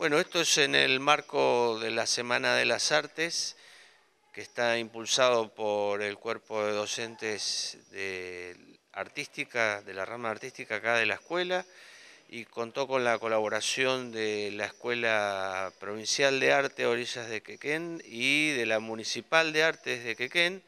Bueno, esto es en el marco de la Semana de las Artes, que está impulsado por el cuerpo de docentes de artística, de la rama artística acá de la escuela, y contó con la colaboración de la Escuela Provincial de Arte Orillas de Quequén y de la Municipal de Artes de Quequén,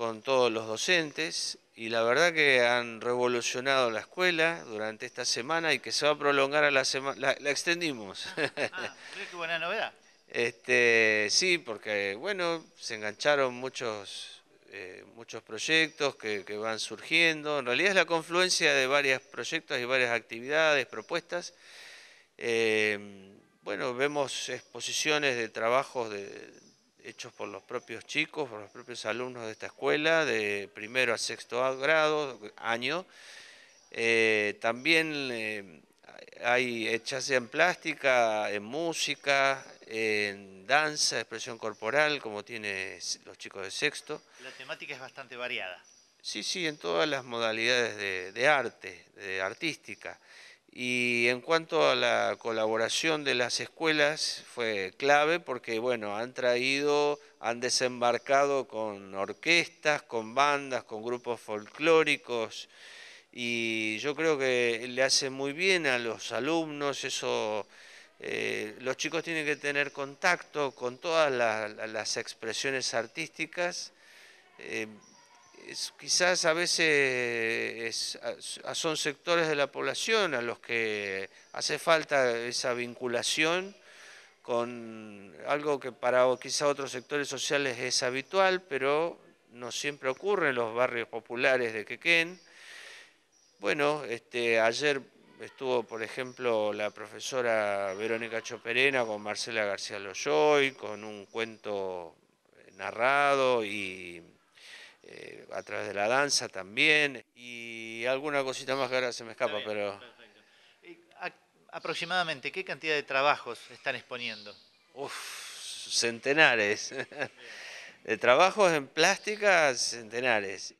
con todos los docentes y la verdad que han revolucionado la escuela durante esta semana y que se va a prolongar a la semana, la, extendimos. Ah, que buena novedad. Este, sí, porque bueno, se engancharon muchos, eh, muchos proyectos que, van surgiendo. En realidad es la confluencia de varios proyectos y varias actividades, propuestas. Eh, bueno, vemos exposiciones de trabajos de, hechos por los propios chicos, por los propios alumnos de esta escuela, de primero a sexto grado, año. Eh, también eh, hay hechas en plástica, en música, en danza, expresión corporal, como tienen los chicos de sexto. La temática es bastante variada. Sí, sí, en todas las modalidades de, de arte, de artística. Y en cuanto a la colaboración de las escuelas, fue clave porque, bueno, han traído, han desembarcado con orquestas, con bandas, con grupos folclóricos, y yo creo que le hace muy bien a los alumnos eso. Eh, los chicos tienen que tener contacto con todas las, expresiones artísticas. Eh, quizás a veces son sectores de la población a los que hace falta esa vinculación con algo que para quizá otros sectores sociales es habitual, pero no siempre ocurre en los barrios populares de Quequén. Bueno, este, ayer estuvo, por ejemplo, la profesora Verónica Choperena con Marcela García Loyoy, con un cuento narrado y a través de la danza también y alguna cosita más que ahora se me escapa, pero... Perfecto. Aproximadamente, ¿qué cantidad de trabajos están exponiendo? Uf, centenares. de trabajos en plástica, centenares.